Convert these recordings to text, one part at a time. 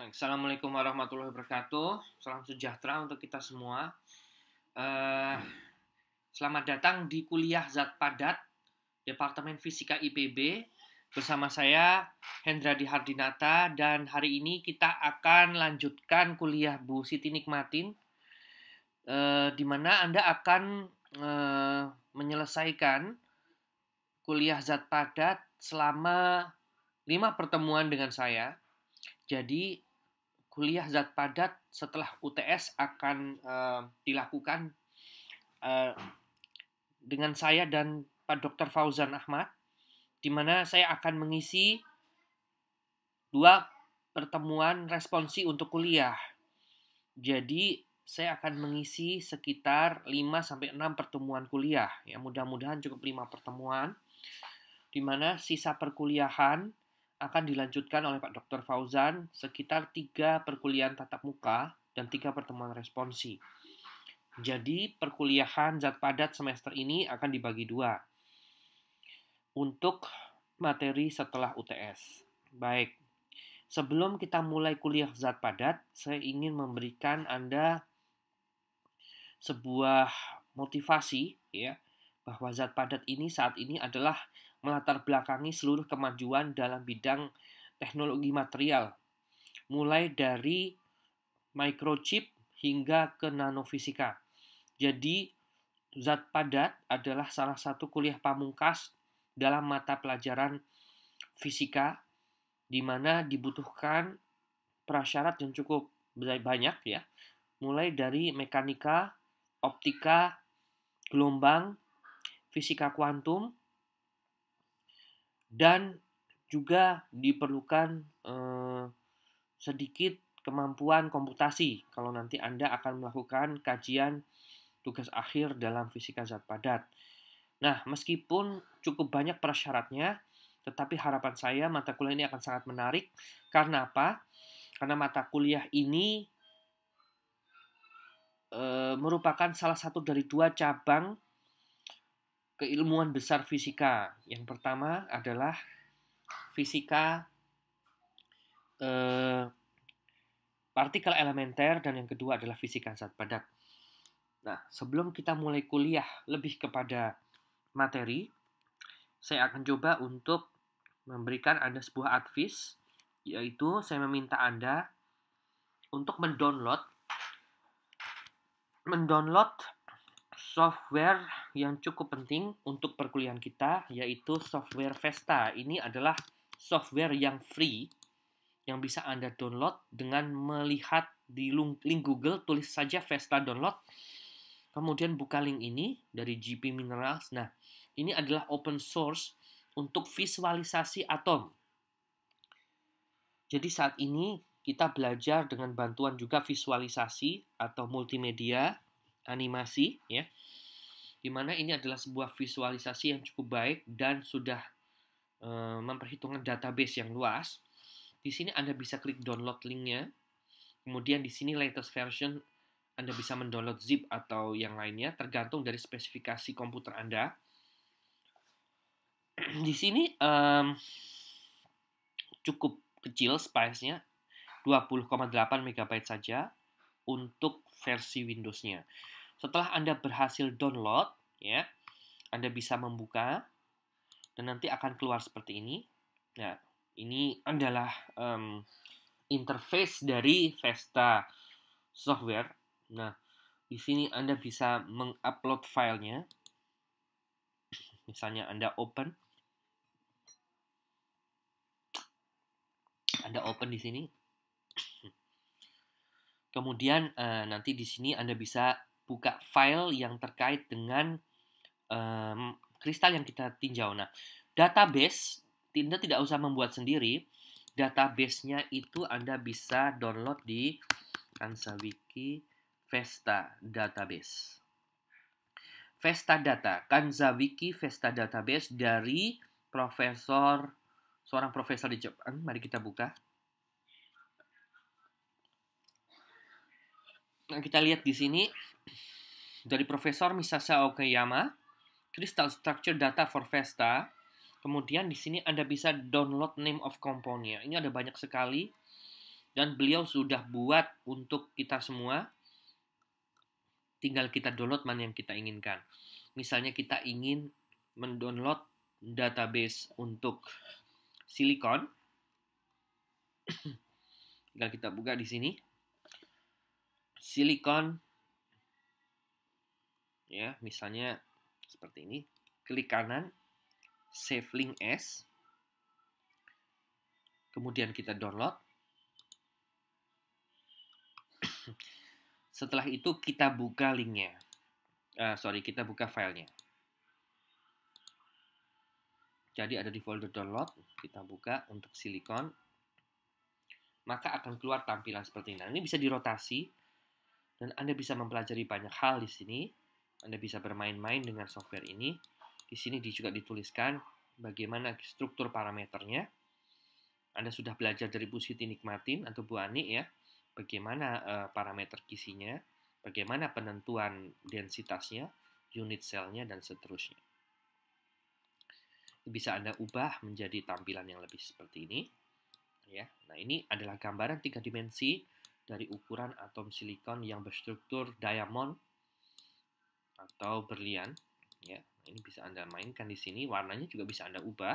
Assalamualaikum warahmatullahi wabarakatuh. Salam sejahtera untuk kita semua. Uh, selamat datang di kuliah Zat Padat, Departemen Fisika IPB. Bersama saya, Hendra Dihardinata, dan hari ini kita akan lanjutkan kuliah Bu Siti Nikmatin, uh, di mana Anda akan uh, menyelesaikan kuliah Zat Padat selama lima pertemuan dengan saya. Jadi kuliah zat padat setelah UTS akan uh, dilakukan uh, dengan saya dan Pak Dr. Fauzan Ahmad, di mana saya akan mengisi dua pertemuan responsi untuk kuliah. Jadi, saya akan mengisi sekitar 5-6 pertemuan kuliah. Ya, mudah-mudahan cukup 5 pertemuan, di mana sisa perkuliahan akan dilanjutkan oleh Pak Dr. Fauzan sekitar tiga perkuliahan tatap muka dan tiga pertemuan responsi. Jadi, perkuliahan zat padat semester ini akan dibagi dua untuk materi setelah UTS. Baik, sebelum kita mulai kuliah zat padat, saya ingin memberikan Anda sebuah motivasi ya bahwa zat padat ini saat ini adalah melatar belakangi seluruh kemajuan dalam bidang teknologi material, mulai dari microchip hingga ke nanofisika. Jadi, zat padat adalah salah satu kuliah pamungkas dalam mata pelajaran fisika di mana dibutuhkan prasyarat yang cukup banyak ya. Mulai dari mekanika, optika, gelombang, fisika kuantum, dan juga diperlukan eh, sedikit kemampuan komputasi kalau nanti Anda akan melakukan kajian tugas akhir dalam fisika zat padat. Nah, meskipun cukup banyak persyaratnya, tetapi harapan saya mata kuliah ini akan sangat menarik. Karena apa? Karena mata kuliah ini e, merupakan salah satu dari dua cabang keilmuan besar fisika. Yang pertama adalah fisika eh, partikel elementer dan yang kedua adalah fisika zat padat. Nah, sebelum kita mulai kuliah lebih kepada materi, saya akan coba untuk memberikan Anda sebuah advis, yaitu saya meminta Anda untuk mendownload mendownload software yang cukup penting untuk perkuliahan kita yaitu software Vesta. Ini adalah software yang free yang bisa Anda download dengan melihat di link Google tulis saja Vesta download. Kemudian buka link ini dari GP Minerals. Nah, ini adalah open source untuk visualisasi atom. Jadi saat ini kita belajar dengan bantuan juga visualisasi atau multimedia, animasi ya di mana ini adalah sebuah visualisasi yang cukup baik dan sudah uh, memperhitungkan database yang luas. Di sini Anda bisa klik download linknya, kemudian di sini latest version Anda bisa mendownload zip atau yang lainnya, tergantung dari spesifikasi komputer Anda. di sini um, cukup kecil spice-nya, 20,8 MB saja untuk versi Windows-nya. Setelah Anda berhasil download, ya, Anda bisa membuka dan nanti akan keluar seperti ini. Nah, ini adalah um, interface dari Vesta software. Nah, di sini Anda bisa mengupload filenya. Misalnya Anda open, Anda open di sini. Kemudian eh, nanti di sini Anda bisa buka file yang terkait dengan um, kristal yang kita tinjau. Nah, database Anda tidak usah membuat sendiri. Database-nya itu Anda bisa download di Kansawiki Vesta Database. Vesta Data, Kanzawiki Vesta Database dari Profesor seorang profesor di Jepang. Eh, mari kita buka. Nah, kita lihat di sini dari Profesor Misasa Okayama, Crystal Structure Data for Vesta. Kemudian di sini Anda bisa download name of componentnya Ini ada banyak sekali dan beliau sudah buat untuk kita semua. Tinggal kita download mana yang kita inginkan. Misalnya kita ingin mendownload database untuk silikon. Tinggal kita buka di sini silikon ya misalnya seperti ini klik kanan save link as kemudian kita download setelah itu kita buka linknya uh, sorry kita buka filenya jadi ada di folder download kita buka untuk silikon maka akan keluar tampilan seperti ini nah ini bisa dirotasi dan Anda bisa mempelajari banyak hal di sini. Anda bisa bermain-main dengan software ini. Di sini juga dituliskan bagaimana struktur parameternya. Anda sudah belajar dari Bu Siti Nikmatin atau Bu Ani ya, bagaimana uh, parameter kisinya, bagaimana penentuan densitasnya, unit selnya, dan seterusnya. Bisa Anda ubah menjadi tampilan yang lebih seperti ini. ya. Nah, ini adalah gambaran tiga dimensi dari ukuran atom silikon yang berstruktur diamond atau berlian ya ini bisa anda mainkan di sini warnanya juga bisa anda ubah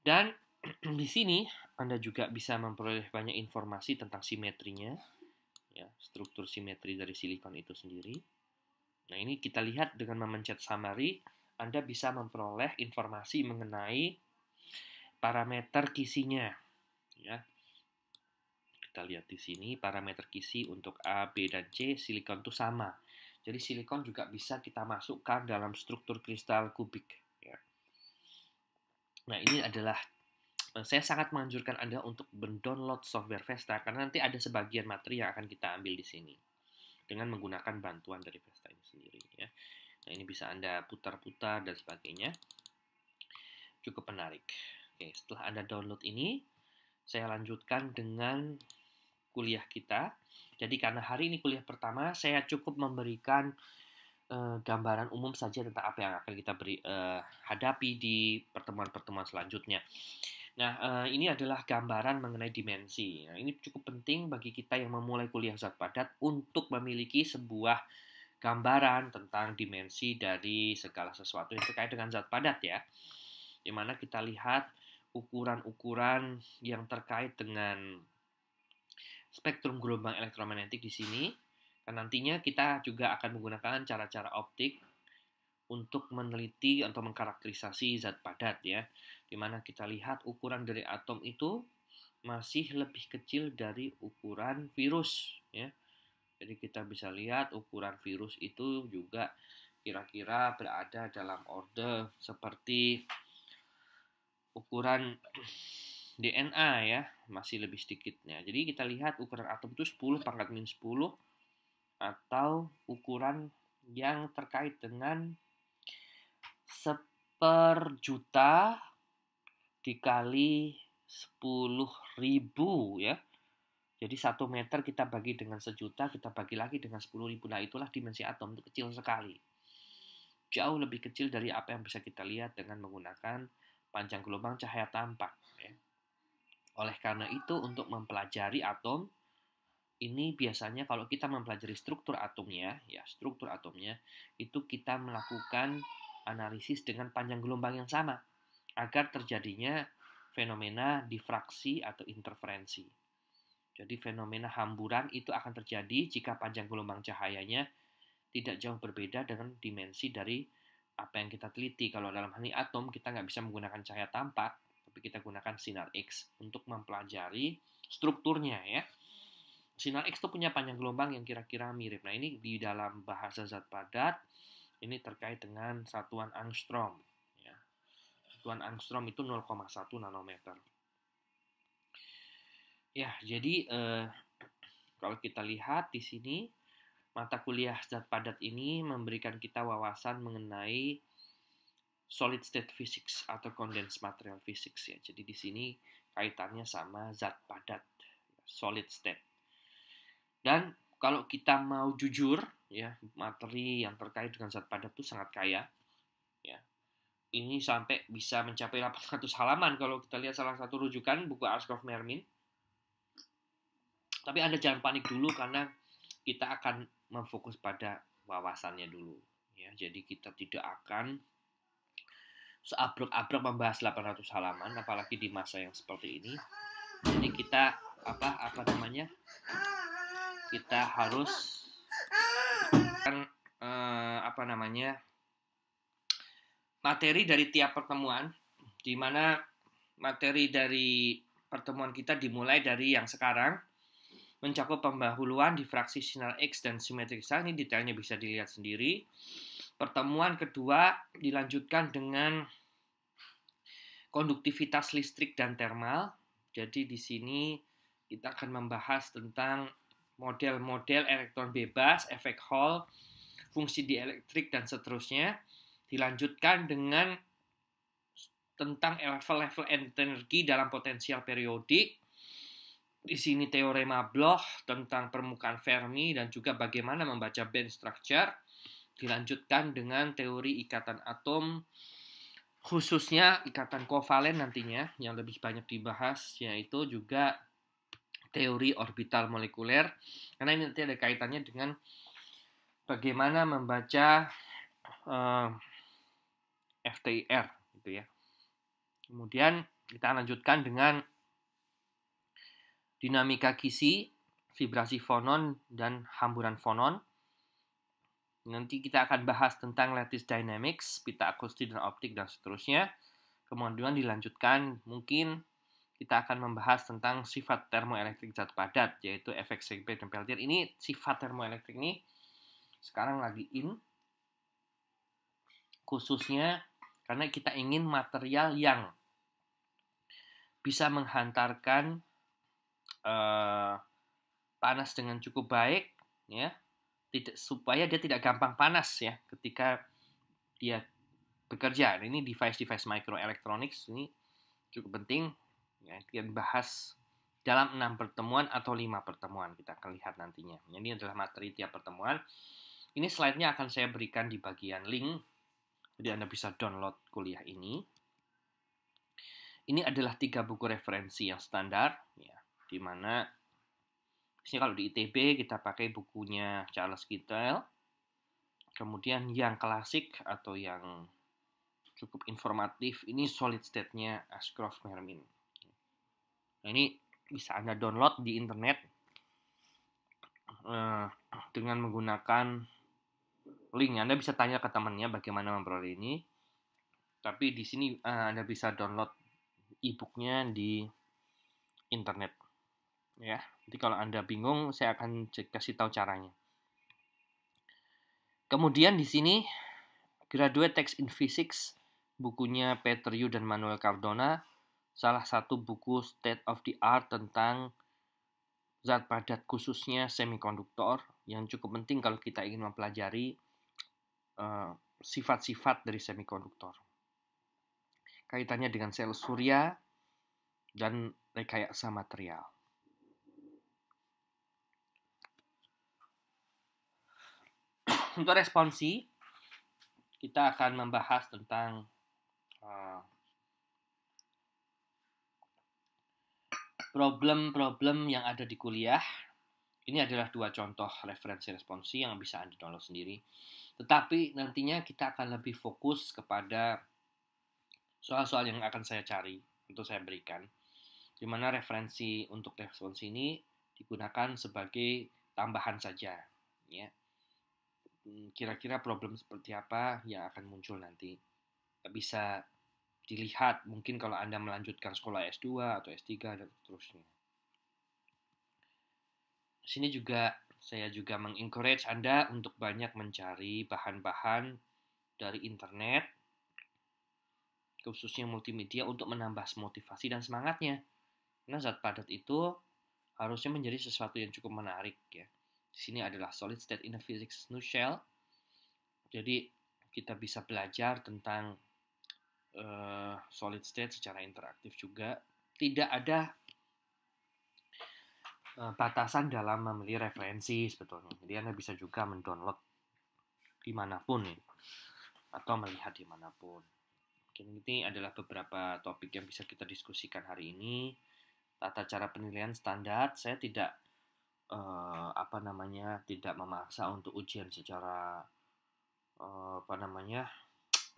dan di sini anda juga bisa memperoleh banyak informasi tentang simetrinya ya struktur simetri dari silikon itu sendiri nah ini kita lihat dengan memencet summary anda bisa memperoleh informasi mengenai parameter kisinya ya kita lihat di sini parameter kisi untuk A, B, dan C silikon itu sama. Jadi silikon juga bisa kita masukkan dalam struktur kristal kubik. Ya. Nah ini adalah eh, saya sangat menganjurkan Anda untuk mendownload software Vesta karena nanti ada sebagian materi yang akan kita ambil di sini dengan menggunakan bantuan dari Vesta ini sendiri ya. Nah, ini bisa Anda putar-putar dan sebagainya. Cukup menarik. Oke, setelah Anda download ini, saya lanjutkan dengan kuliah kita. Jadi karena hari ini kuliah pertama, saya cukup memberikan uh, gambaran umum saja tentang apa yang akan kita beri, uh, hadapi di pertemuan-pertemuan selanjutnya. Nah, uh, ini adalah gambaran mengenai dimensi. Nah, ini cukup penting bagi kita yang memulai kuliah zat padat untuk memiliki sebuah gambaran tentang dimensi dari segala sesuatu yang terkait dengan zat padat ya. Di mana kita lihat ukuran-ukuran yang terkait dengan spektrum gelombang elektromagnetik di sini. Dan nantinya kita juga akan menggunakan cara-cara optik untuk meneliti atau mengkarakterisasi zat padat ya. di mana kita lihat ukuran dari atom itu masih lebih kecil dari ukuran virus ya. Jadi kita bisa lihat ukuran virus itu juga kira-kira berada dalam order seperti ukuran DNA ya, masih lebih sedikitnya. Jadi kita lihat ukuran atom itu 10 pangkat minus 10 atau ukuran yang terkait dengan seper juta dikali 10 ribu ya. Jadi satu meter kita bagi dengan sejuta, kita bagi lagi dengan 10 ribu. Nah itulah dimensi atom, itu kecil sekali. Jauh lebih kecil dari apa yang bisa kita lihat dengan menggunakan panjang gelombang cahaya tampak. Ya. Oleh karena itu, untuk mempelajari atom, ini biasanya kalau kita mempelajari struktur atomnya, ya struktur atomnya, itu kita melakukan analisis dengan panjang gelombang yang sama, agar terjadinya fenomena difraksi atau interferensi. Jadi fenomena hamburan itu akan terjadi jika panjang gelombang cahayanya tidak jauh berbeda dengan dimensi dari apa yang kita teliti. Kalau dalam hal ini atom, kita nggak bisa menggunakan cahaya tampak, tapi kita gunakan sinar X untuk mempelajari strukturnya ya. Sinar X itu punya panjang gelombang yang kira-kira mirip. Nah, ini di dalam bahasa zat padat ini terkait dengan satuan angstrom ya. Satuan angstrom itu 0,1 nanometer. Ya, jadi eh, kalau kita lihat di sini mata kuliah zat padat ini memberikan kita wawasan mengenai solid state physics atau condensed material physics ya. Jadi di sini kaitannya sama zat padat, ya, solid state. Dan kalau kita mau jujur ya, materi yang terkait dengan zat padat itu sangat kaya ya. Ini sampai bisa mencapai 800 halaman kalau kita lihat salah satu rujukan buku Arskov Mermin. Tapi Anda jangan panik dulu karena kita akan memfokus pada wawasannya dulu ya. Jadi kita tidak akan seabrek-abrek membahas 800 halaman apalagi di masa yang seperti ini jadi kita apa apa namanya kita harus kan eh, apa namanya materi dari tiap pertemuan di mana materi dari pertemuan kita dimulai dari yang sekarang mencakup pembahuluan di fraksi sinar X dan simetrik ini detailnya bisa dilihat sendiri Pertemuan kedua dilanjutkan dengan konduktivitas listrik dan termal. Jadi di sini kita akan membahas tentang model-model elektron bebas, efek Hall, fungsi dielektrik dan seterusnya. Dilanjutkan dengan tentang level-level energi dalam potensial periodik. Di sini teorema Bloch tentang permukaan Fermi dan juga bagaimana membaca band structure Dilanjutkan dengan teori ikatan atom, khususnya ikatan kovalen nantinya yang lebih banyak dibahas, yaitu juga teori orbital molekuler. Karena ini nanti ada kaitannya dengan bagaimana membaca uh, eh, FTIR, gitu ya. Kemudian kita lanjutkan dengan dinamika kisi, vibrasi fonon, dan hamburan fonon. Nanti kita akan bahas tentang lattice dynamics, pita akustik dan optik dan seterusnya. Kemudian dilanjutkan mungkin kita akan membahas tentang sifat termoelektrik zat padat yaitu efek Seebeck dan Peltier. Ini sifat termoelektrik ini sekarang lagi in khususnya karena kita ingin material yang bisa menghantarkan uh, panas dengan cukup baik ya tidak supaya dia tidak gampang panas ya ketika dia bekerja. Ini device-device microelectronics ini cukup penting. Ya, kita bahas dalam enam pertemuan atau lima pertemuan kita akan lihat nantinya. Ini adalah materi tiap pertemuan. Ini slide-nya akan saya berikan di bagian link, jadi Anda bisa download kuliah ini. Ini adalah tiga buku referensi yang standar, ya, di mana Misalnya kalau di ITB kita pakai bukunya Charles Kittel. Kemudian yang klasik atau yang cukup informatif ini solid state-nya Ashcroft Mermin. Nah, ini bisa Anda download di internet eh, dengan menggunakan link. Anda bisa tanya ke temannya bagaimana memperoleh ini. Tapi di sini eh, Anda bisa download e-booknya di internet ya. Nanti kalau Anda bingung saya akan kasih tahu caranya. Kemudian di sini Graduate Text in Physics bukunya Peter Yu dan Manuel Cardona salah satu buku state of the art tentang zat padat khususnya semikonduktor yang cukup penting kalau kita ingin mempelajari eh, sifat-sifat uh, dari semikonduktor. Kaitannya dengan sel surya dan rekayasa material. untuk responsi kita akan membahas tentang uh, problem-problem yang ada di kuliah. Ini adalah dua contoh referensi responsi yang bisa Anda download sendiri. Tetapi nantinya kita akan lebih fokus kepada soal-soal yang akan saya cari untuk saya berikan. Di mana referensi untuk responsi ini digunakan sebagai tambahan saja, ya. Hmm, kira-kira problem seperti apa yang akan muncul nanti. Bisa dilihat mungkin kalau Anda melanjutkan sekolah S2 atau S3 dan seterusnya. sini juga saya juga mengencourage Anda untuk banyak mencari bahan-bahan dari internet khususnya multimedia untuk menambah motivasi dan semangatnya. Karena zat padat itu harusnya menjadi sesuatu yang cukup menarik ya di sini adalah solid state in a physics nutshell. Jadi kita bisa belajar tentang uh, solid state secara interaktif juga. Tidak ada uh, batasan dalam memilih referensi sebetulnya. Jadi Anda bisa juga mendownload dimanapun nih, atau melihat dimanapun. Mungkin ini adalah beberapa topik yang bisa kita diskusikan hari ini. Tata cara penilaian standar, saya tidak uh, apa namanya tidak memaksa untuk ujian secara uh, apa namanya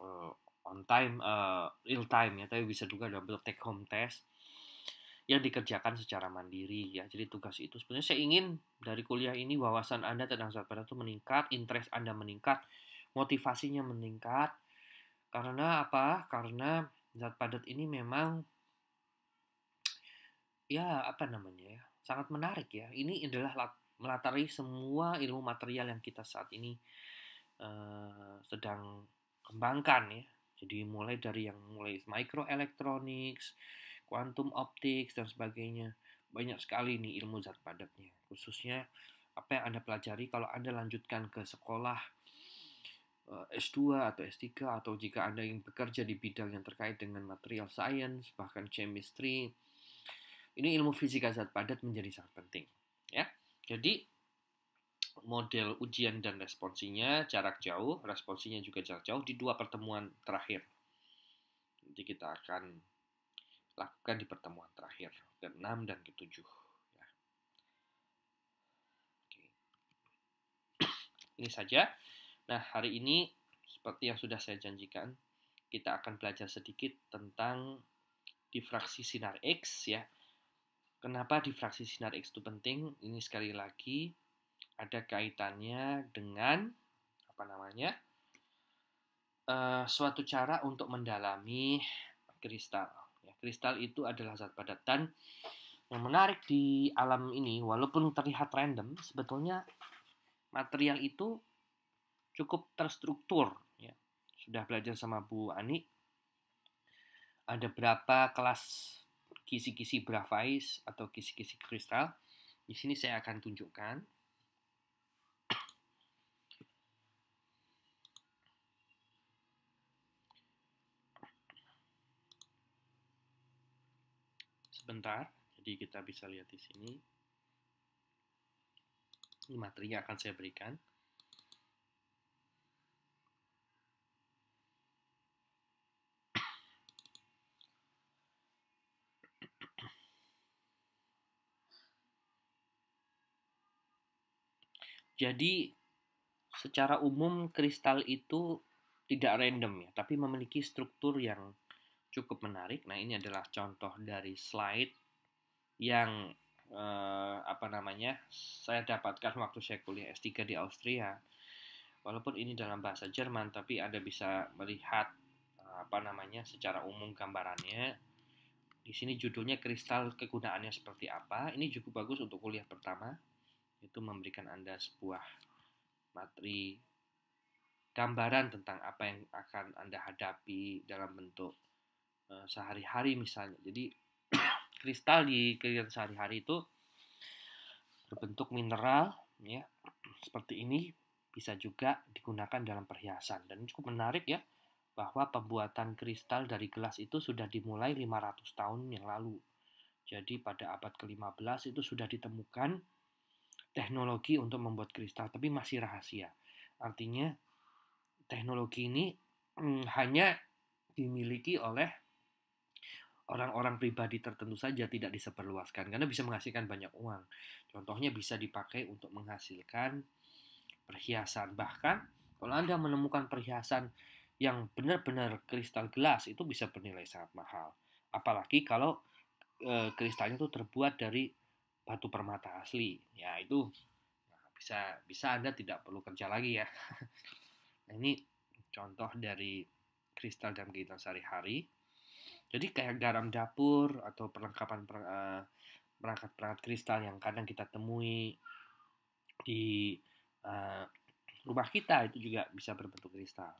uh, on time uh, real time ya tapi bisa juga double take home test yang dikerjakan secara mandiri ya jadi tugas itu sebenarnya saya ingin dari kuliah ini wawasan anda tentang sahabat itu meningkat interest anda meningkat motivasinya meningkat karena apa karena zat padat ini memang ya apa namanya ya sangat menarik ya. Ini adalah melatari semua ilmu material yang kita saat ini uh, sedang kembangkan ya. Jadi mulai dari yang mulai microelectronics, quantum optics dan sebagainya. Banyak sekali nih ilmu zat padatnya. Khususnya apa yang Anda pelajari kalau Anda lanjutkan ke sekolah eh, S2 atau S3 atau jika Anda ingin bekerja di bidang yang terkait dengan material science, bahkan chemistry, ini ilmu fisika zat padat menjadi sangat penting. Ya, jadi model ujian dan responsinya jarak jauh, responsinya juga jarak jauh di dua pertemuan terakhir. Nanti kita akan lakukan di pertemuan terakhir ke-6 dan ke-7 ya. Oke. Ini saja. Nah, hari ini seperti yang sudah saya janjikan, kita akan belajar sedikit tentang difraksi sinar X ya. Kenapa difraksi sinar X itu penting? Ini sekali lagi ada kaitannya dengan apa namanya? Uh, suatu cara untuk mendalami kristal. Ya, kristal itu adalah zat padat dan yang menarik di alam ini walaupun terlihat random sebetulnya material itu cukup terstruktur ya. Sudah belajar sama Bu Ani ada berapa kelas kisi-kisi bravais atau kisi-kisi kristal. Di sini saya akan tunjukkan. Sebentar, jadi kita bisa lihat di sini. Ini materinya akan saya berikan. Jadi secara umum kristal itu tidak random ya, tapi memiliki struktur yang cukup menarik. Nah, ini adalah contoh dari slide yang eh, apa namanya? saya dapatkan waktu saya kuliah S3 di Austria. Walaupun ini dalam bahasa Jerman, tapi Anda bisa melihat eh, apa namanya secara umum gambarannya. Di sini judulnya kristal kegunaannya seperti apa. Ini cukup bagus untuk kuliah pertama itu memberikan Anda sebuah materi gambaran tentang apa yang akan Anda hadapi dalam bentuk uh, sehari-hari misalnya. Jadi kristal di kegiatan sehari-hari itu berbentuk mineral ya seperti ini bisa juga digunakan dalam perhiasan dan cukup menarik ya bahwa pembuatan kristal dari gelas itu sudah dimulai 500 tahun yang lalu. Jadi pada abad ke-15 itu sudah ditemukan teknologi untuk membuat kristal, tapi masih rahasia. Artinya teknologi ini hmm, hanya dimiliki oleh orang-orang pribadi tertentu saja tidak diseperluaskan karena bisa menghasilkan banyak uang. Contohnya bisa dipakai untuk menghasilkan perhiasan. Bahkan kalau Anda menemukan perhiasan yang benar-benar kristal gelas itu bisa bernilai sangat mahal. Apalagi kalau e, kristalnya itu terbuat dari batu permata asli. Ya, itu nah, bisa bisa Anda tidak perlu kerja lagi ya. nah, ini contoh dari kristal dalam kehidupan sehari-hari. Jadi kayak garam dapur atau perlengkapan eh, perangkat-perangkat kristal yang kadang kita temui di uh, rumah kita itu juga bisa berbentuk kristal.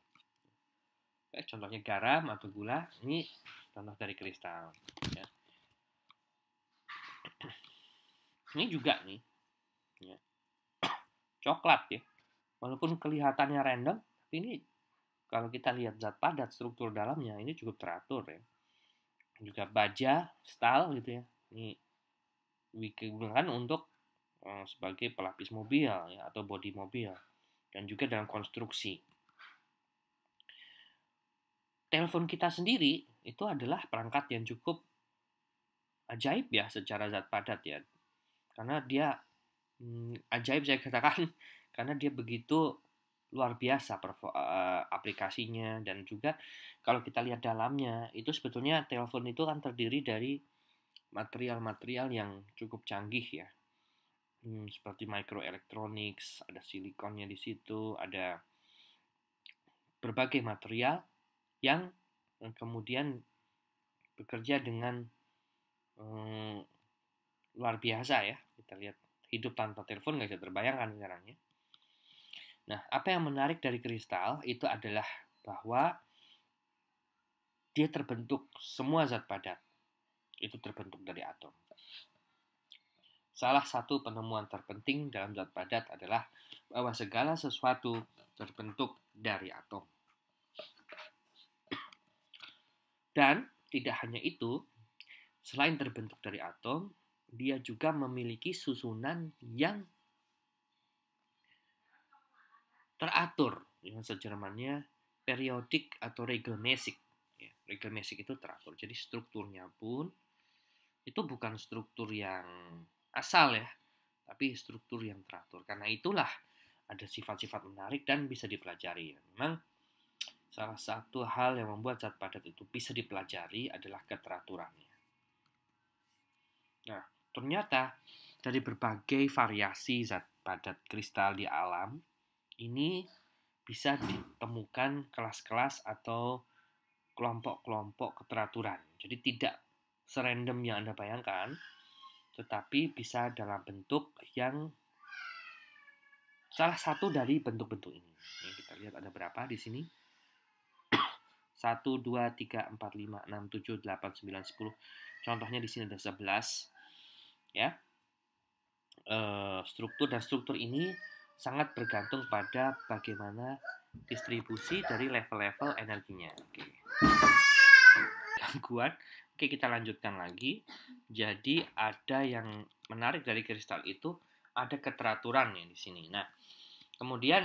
Oke, contohnya garam atau gula, ini contoh dari kristal. Ya. ini juga nih ya. coklat ya walaupun kelihatannya random tapi ini kalau kita lihat zat padat struktur dalamnya ini cukup teratur ya juga baja style gitu ya ini digunakan untuk um, sebagai pelapis mobil ya atau body mobil dan juga dalam konstruksi telepon kita sendiri itu adalah perangkat yang cukup ajaib ya secara zat padat ya karena dia hmm, ajaib saya katakan karena dia begitu luar biasa eh, aplikasinya dan juga kalau kita lihat dalamnya itu sebetulnya telepon itu kan terdiri dari material-material yang cukup canggih ya hmm, seperti microelectronics ada silikonnya di situ ada berbagai material yang eh, kemudian bekerja dengan hmm, luar biasa ya. Kita lihat hidup tanpa telepon nggak bisa terbayangkan sekarang ya. Nah, apa yang menarik dari kristal itu adalah bahwa dia terbentuk semua zat padat. Itu terbentuk dari atom. Salah satu penemuan terpenting dalam zat padat adalah bahwa segala sesuatu terbentuk dari atom. Dan tidak hanya itu, selain terbentuk dari atom, dia juga memiliki susunan yang teratur dengan sejermannya periodik atau regelmesik Ya, itu teratur. Jadi strukturnya pun itu bukan struktur yang asal ya, tapi struktur yang teratur. Karena itulah ada sifat-sifat menarik dan bisa dipelajari. Memang salah satu hal yang membuat zat padat itu bisa dipelajari adalah keteraturannya. Nah, Ternyata dari berbagai variasi zat padat kristal di alam ini bisa ditemukan kelas-kelas atau kelompok-kelompok keteraturan. Jadi tidak serandom yang Anda bayangkan, tetapi bisa dalam bentuk yang salah satu dari bentuk-bentuk ini. ini. Kita lihat ada berapa di sini. 1, 2, 3, 4, 5, 6, 7, 8, 9, 10. Contohnya di sini ada 11 ya eh, struktur dan struktur ini sangat bergantung pada bagaimana distribusi dari level-level energinya oke gangguan oke kita lanjutkan lagi jadi ada yang menarik dari kristal itu ada keteraturan ya di sini nah kemudian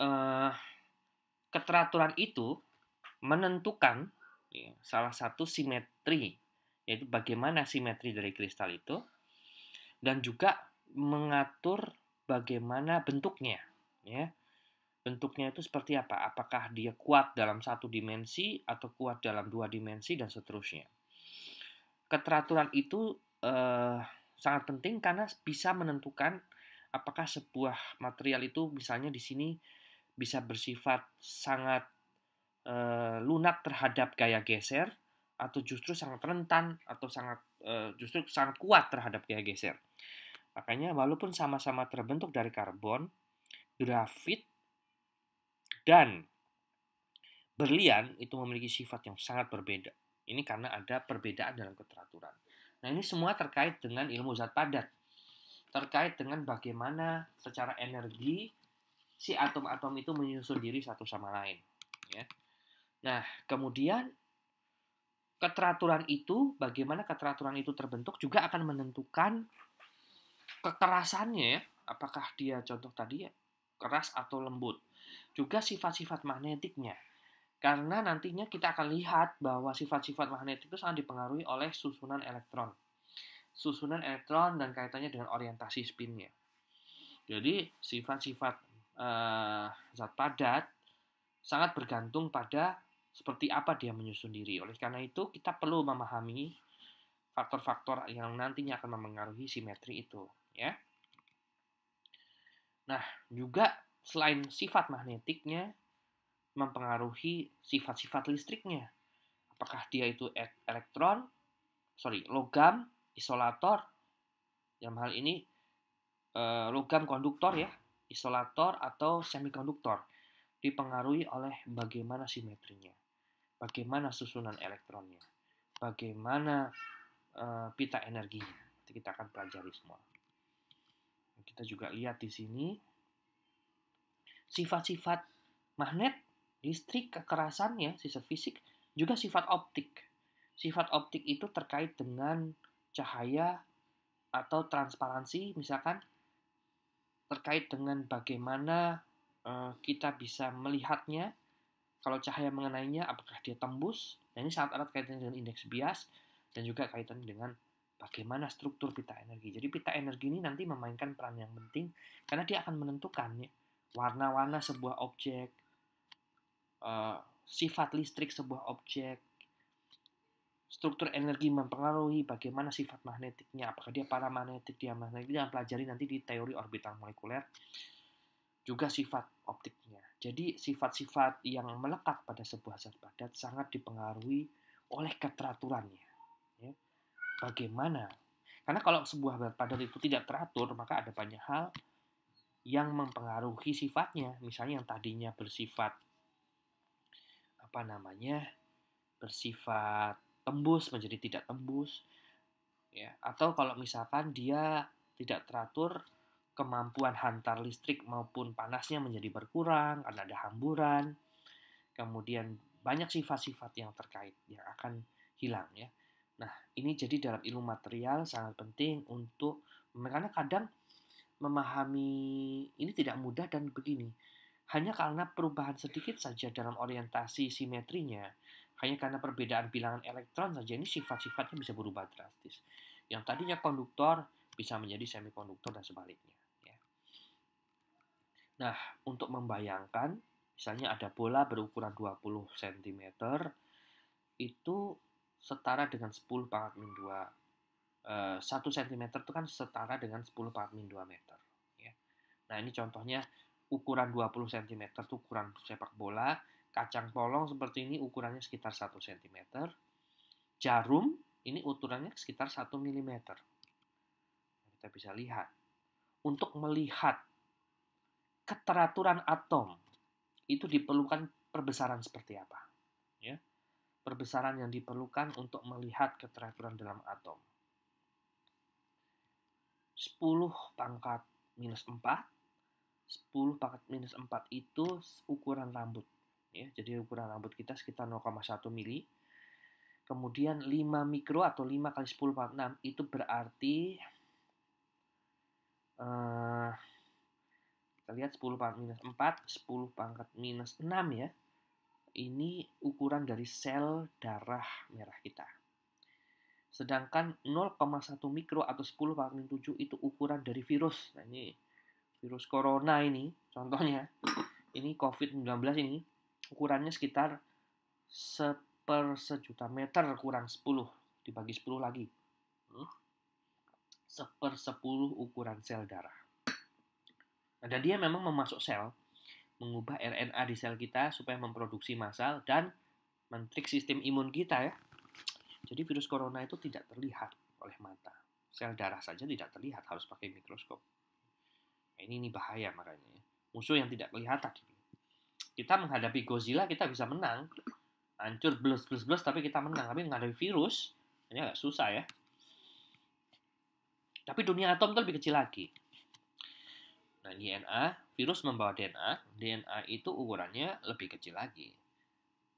eh, keteraturan itu menentukan ya, salah satu simetri yaitu bagaimana simetri dari kristal itu dan juga mengatur bagaimana bentuknya ya bentuknya itu seperti apa apakah dia kuat dalam satu dimensi atau kuat dalam dua dimensi dan seterusnya keteraturan itu eh, sangat penting karena bisa menentukan apakah sebuah material itu misalnya di sini bisa bersifat sangat eh, lunak terhadap gaya geser atau justru sangat rentan atau sangat Eh, justru sangat kuat terhadap gaya geser. Makanya walaupun sama-sama terbentuk dari karbon, grafit, dan berlian itu memiliki sifat yang sangat berbeda. Ini karena ada perbedaan dalam keteraturan. Nah ini semua terkait dengan ilmu zat padat. Terkait dengan bagaimana secara energi si atom-atom itu menyusun diri satu sama lain. Ya. Nah kemudian keteraturan itu, bagaimana keteraturan itu terbentuk juga akan menentukan kekerasannya ya. Apakah dia contoh tadi ya, keras atau lembut. Juga sifat-sifat magnetiknya. Karena nantinya kita akan lihat bahwa sifat-sifat magnetik itu sangat dipengaruhi oleh susunan elektron. Susunan elektron dan kaitannya dengan orientasi spinnya. Jadi sifat-sifat uh, zat padat sangat bergantung pada seperti apa dia menyusun diri. Oleh karena itu, kita perlu memahami faktor-faktor yang nantinya akan mempengaruhi simetri itu, ya. Nah, juga selain sifat magnetiknya mempengaruhi sifat-sifat listriknya. Apakah dia itu e-, elektron, sorry, logam, isolator, dalam hal ini e, logam konduktor ya, isolator atau semikonduktor dipengaruhi oleh bagaimana simetrinya bagaimana susunan elektronnya, bagaimana uh, pita energinya. Nanti kita akan pelajari semua. Kita juga lihat di sini sifat-sifat magnet, listrik, kekerasan ya sisa fisik, juga sifat optik. Sifat optik itu terkait dengan cahaya atau transparansi, misalkan terkait dengan bagaimana eh, kita bisa melihatnya, kalau cahaya mengenainya, apakah dia tembus? Nah, ini sangat erat kaitannya dengan indeks bias dan juga kaitan dengan bagaimana struktur pita energi. Jadi pita energi ini nanti memainkan peran yang penting karena dia akan menentukan ya, warna-warna sebuah objek, uh, sifat listrik sebuah objek, struktur energi mempengaruhi bagaimana sifat magnetiknya, apakah dia paramagnetik, dia magnetik, dan pelajari nanti di teori orbital molekuler juga sifat optiknya. Jadi sifat-sifat yang melekat pada sebuah zat padat sangat dipengaruhi oleh keteraturannya. Ya. Bagaimana? Karena kalau sebuah zat padat itu tidak teratur, maka ada banyak hal yang mempengaruhi sifatnya. Misalnya yang tadinya bersifat apa namanya? bersifat tembus menjadi tidak tembus ya atau kalau misalkan dia tidak teratur kemampuan hantar listrik maupun panasnya menjadi berkurang, karena ada hamburan, kemudian banyak sifat-sifat yang terkait yang akan hilang ya. Nah, ini jadi dalam ilmu material sangat penting untuk karena kadang memahami ini tidak mudah dan begini. Hanya karena perubahan sedikit saja dalam orientasi simetrinya, hanya karena perbedaan bilangan elektron saja ini sifat-sifatnya bisa berubah drastis. Yang tadinya konduktor bisa menjadi semikonduktor dan sebaliknya. Nah, untuk membayangkan, misalnya ada bola berukuran 20 cm, itu setara dengan 10 pangkat min 2. 1 cm itu kan setara dengan 10 pangkat min 2 meter. Ya. Nah, ini contohnya ukuran 20 cm itu ukuran sepak bola, kacang polong seperti ini ukurannya sekitar 1 cm, jarum ini ukurannya sekitar 1 mm. Kita bisa lihat. Untuk melihat keteraturan atom itu diperlukan perbesaran seperti apa? Ya. Perbesaran yang diperlukan untuk melihat keteraturan dalam atom. 10 pangkat minus 4 10 pangkat minus 4 itu ukuran rambut. Ya, jadi ukuran rambut kita sekitar 0,1 mili. Kemudian 5 mikro atau 5 kali 10 pangkat 6 itu berarti uh, kita lihat 10 pangkat minus 4, 10 pangkat minus 6 ya. Ini ukuran dari sel darah merah kita. Sedangkan 0,1 mikro atau 10 pangkat minus 7 itu ukuran dari virus. Nah ini virus corona ini contohnya. Ini COVID-19 ini ukurannya sekitar seper sejuta meter kurang 10 dibagi 10 lagi. Hmm? Seper 10 ukuran sel darah. Dan dia memang memasuk sel, mengubah RNA di sel kita supaya memproduksi massal dan mentrik sistem imun kita ya. Jadi virus corona itu tidak terlihat oleh mata. Sel darah saja tidak terlihat, harus pakai mikroskop. Nah, ini ini bahaya makanya ya. Musuh yang tidak kelihatan. Kita menghadapi Godzilla kita bisa menang. Hancur blus, blus, blus, tapi kita menang. Tapi menghadapi virus ini agak susah ya. Tapi dunia atom itu lebih kecil lagi. Nah, DNA, virus membawa DNA. DNA itu ukurannya lebih kecil lagi.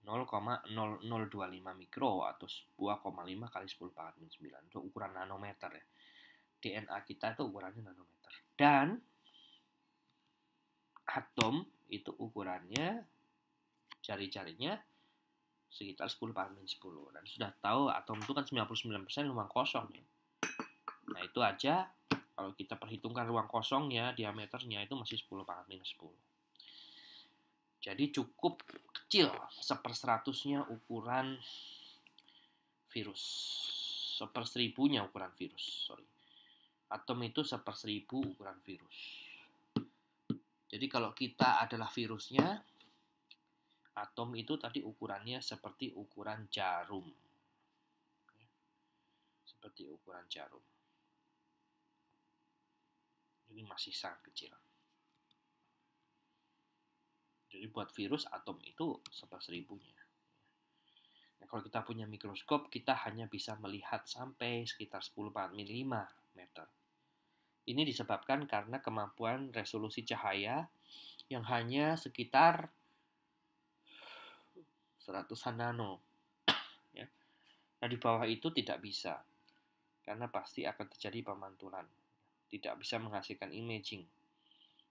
0,0025 mikro atau 2,5 kali 10 pangkat minus 9. Itu ukuran nanometer ya. DNA kita itu ukurannya nanometer. Dan atom itu ukurannya jari-jarinya sekitar 10 pangkat 10. Dan sudah tahu atom itu kan 99% lumayan kosong ya. Nah, itu aja kalau kita perhitungkan ruang kosong ya diameternya itu masih 10 pangkat minus 10. Jadi cukup kecil seper seratusnya ukuran virus. Seper seribunya ukuran virus, sorry. Atom itu seper seribu ukuran virus. Jadi kalau kita adalah virusnya, atom itu tadi ukurannya seperti ukuran jarum. Seperti ukuran jarum ini masih sangat kecil. Jadi buat virus atom itu seribunya. Nah, kalau kita punya mikroskop, kita hanya bisa melihat sampai sekitar 10 milima meter. Ini disebabkan karena kemampuan resolusi cahaya yang hanya sekitar 100 nano. Ya. Nah, di bawah itu tidak bisa, karena pasti akan terjadi pemantulan tidak bisa menghasilkan imaging.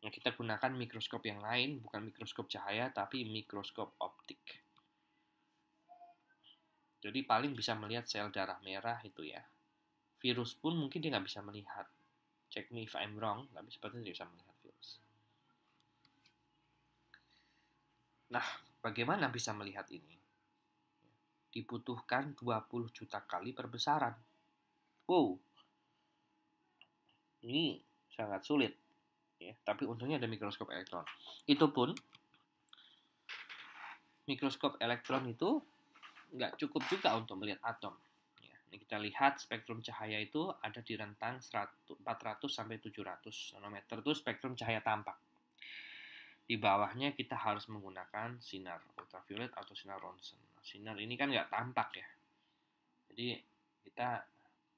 Nah, kita gunakan mikroskop yang lain, bukan mikroskop cahaya, tapi mikroskop optik. Jadi paling bisa melihat sel darah merah itu ya. Virus pun mungkin dia nggak bisa melihat. Check me if I'm wrong, tapi sepertinya dia bisa melihat virus. Nah, bagaimana bisa melihat ini? Dibutuhkan 20 juta kali perbesaran. Wow, ini sangat sulit. Ya, tapi untungnya ada mikroskop elektron. Itu pun mikroskop elektron itu nggak cukup juga untuk melihat atom. Ya, ini kita lihat spektrum cahaya itu ada di rentang 400 sampai 700 nanometer itu spektrum cahaya tampak. Di bawahnya kita harus menggunakan sinar ultraviolet atau sinar Ronsen. Nah, sinar ini kan nggak tampak ya. Jadi kita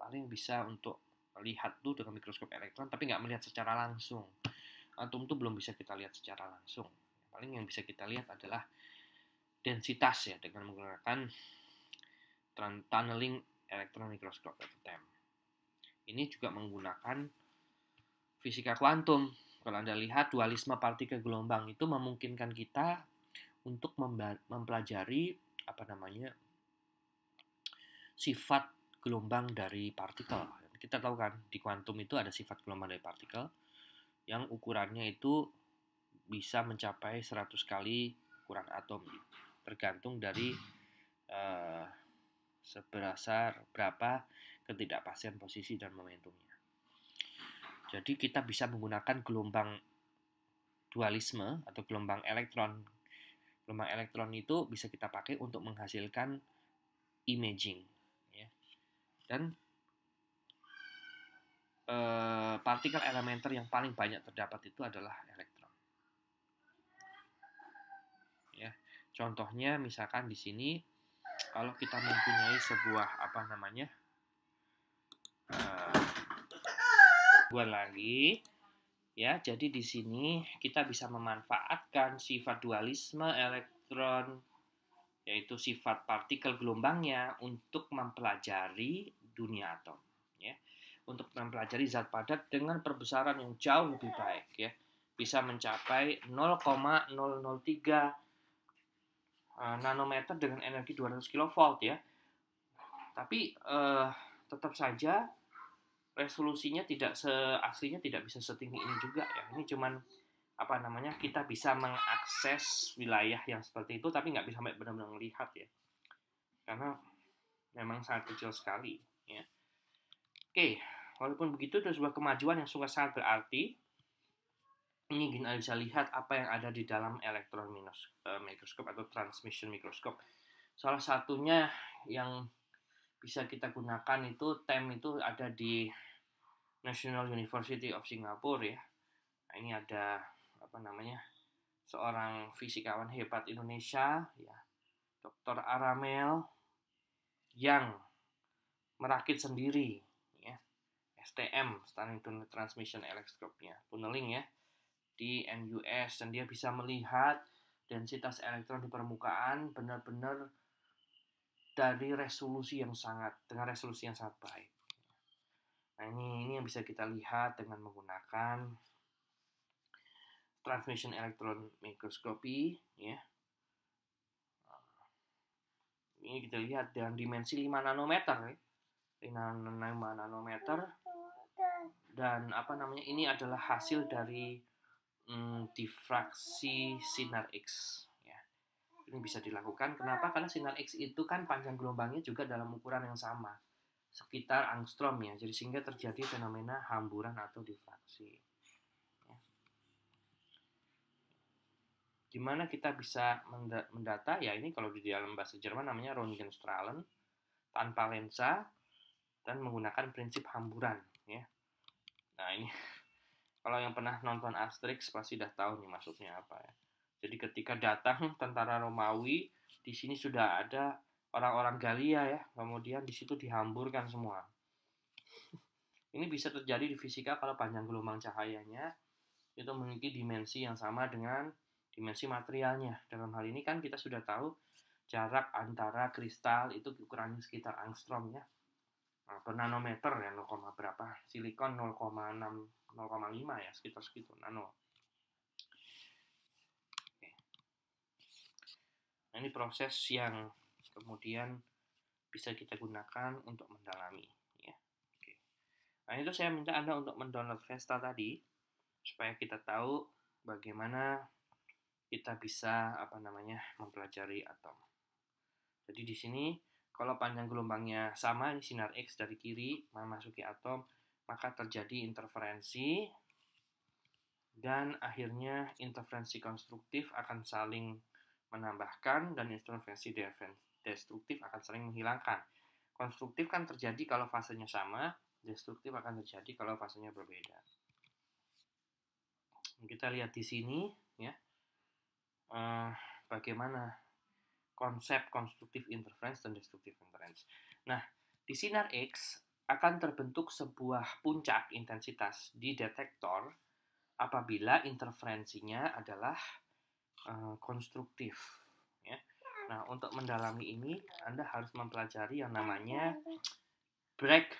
paling bisa untuk Lihat tuh dengan mikroskop elektron tapi nggak melihat secara langsung atom tuh belum bisa kita lihat secara langsung paling yang bisa kita lihat adalah densitas ya dengan menggunakan tunneling elektron mikroskop atau TEM ini juga menggunakan fisika kuantum kalau anda lihat dualisme partikel gelombang itu memungkinkan kita untuk mempelajari apa namanya sifat gelombang dari partikel kita tahu kan di kuantum itu ada sifat gelombang dari partikel yang ukurannya itu bisa mencapai 100 kali ukuran atom tergantung dari eh, seberasar berapa ketidakpastian posisi dan momentumnya. Jadi kita bisa menggunakan gelombang dualisme atau gelombang elektron. Gelombang elektron itu bisa kita pakai untuk menghasilkan imaging. Ya. Dan Eh, partikel elementer yang paling banyak terdapat itu adalah elektron. Ya, contohnya misalkan di sini kalau kita mempunyai sebuah apa namanya buat eh, lagi ya jadi di sini kita bisa memanfaatkan sifat dualisme elektron yaitu sifat partikel gelombangnya untuk mempelajari dunia atom untuk mempelajari zat padat dengan perbesaran yang jauh lebih baik ya bisa mencapai 0,003 eh, nanometer dengan energi 200 kilovolt ya tapi eh, tetap saja resolusinya tidak se aslinya tidak bisa setinggi ini juga ya ini cuman apa namanya kita bisa mengakses wilayah yang seperti itu tapi nggak bisa benar-benar melihat ya karena memang sangat kecil sekali ya oke Walaupun begitu, itu sebuah kemajuan yang sungguh sangat berarti. Ini ingin bisa lihat apa yang ada di dalam elektron e, mikroskop atau transmission mikroskop. Salah satunya yang bisa kita gunakan itu TEM itu ada di National University of Singapore ya. Nah, ini ada apa namanya seorang fisikawan hebat Indonesia ya, Dr. Aramel yang merakit sendiri STM standing tune transmission electroscope nya tunneling ya di NUS dan dia bisa melihat densitas elektron di permukaan benar-benar dari resolusi yang sangat dengan resolusi yang sangat baik. Nah ini ini yang bisa kita lihat dengan menggunakan transmission electron microscopy ya. Ini kita lihat dengan dimensi 5 nanometer ya. 5 nanometer dan apa namanya ini adalah hasil dari mm, difraksi sinar X ya. Ini bisa dilakukan kenapa? Karena sinar X itu kan panjang gelombangnya juga dalam ukuran yang sama sekitar angstrom ya. Jadi sehingga terjadi fenomena hamburan atau difraksi. Ya. Gimana kita bisa mendata? Ya ini kalau di dalam bahasa Jerman namanya Röntgenstrahlen tanpa lensa dan menggunakan prinsip hamburan. Nah ini kalau yang pernah nonton Asterix pasti udah tahu nih maksudnya apa ya. Jadi ketika datang tentara Romawi di sini sudah ada orang-orang Galia ya, kemudian di situ dihamburkan semua. Ini bisa terjadi di fisika kalau panjang gelombang cahayanya itu memiliki dimensi yang sama dengan dimensi materialnya. Dalam hal ini kan kita sudah tahu jarak antara kristal itu ukurannya sekitar angstrom ya atau nanometer ya 0, berapa silikon 0,6 0,5 ya sekitar segitu nano nah, ini proses yang kemudian bisa kita gunakan untuk mendalami ya Oke. nah itu saya minta anda untuk mendownload Vesta tadi supaya kita tahu bagaimana kita bisa apa namanya mempelajari atom jadi di sini kalau panjang gelombangnya sama, ini sinar X dari kiri memasuki atom, maka terjadi interferensi dan akhirnya interferensi konstruktif akan saling menambahkan dan interferensi destruktif akan saling menghilangkan. Konstruktif kan terjadi kalau fasenya sama, destruktif akan terjadi kalau fasenya berbeda. Kita lihat di sini ya. Eh, bagaimana konsep konstruktif interference dan destruktif interference. Nah, di sinar X akan terbentuk sebuah puncak intensitas di detektor apabila interferensinya adalah uh, konstruktif. Ya. Nah, untuk mendalami ini, Anda harus mempelajari yang namanya break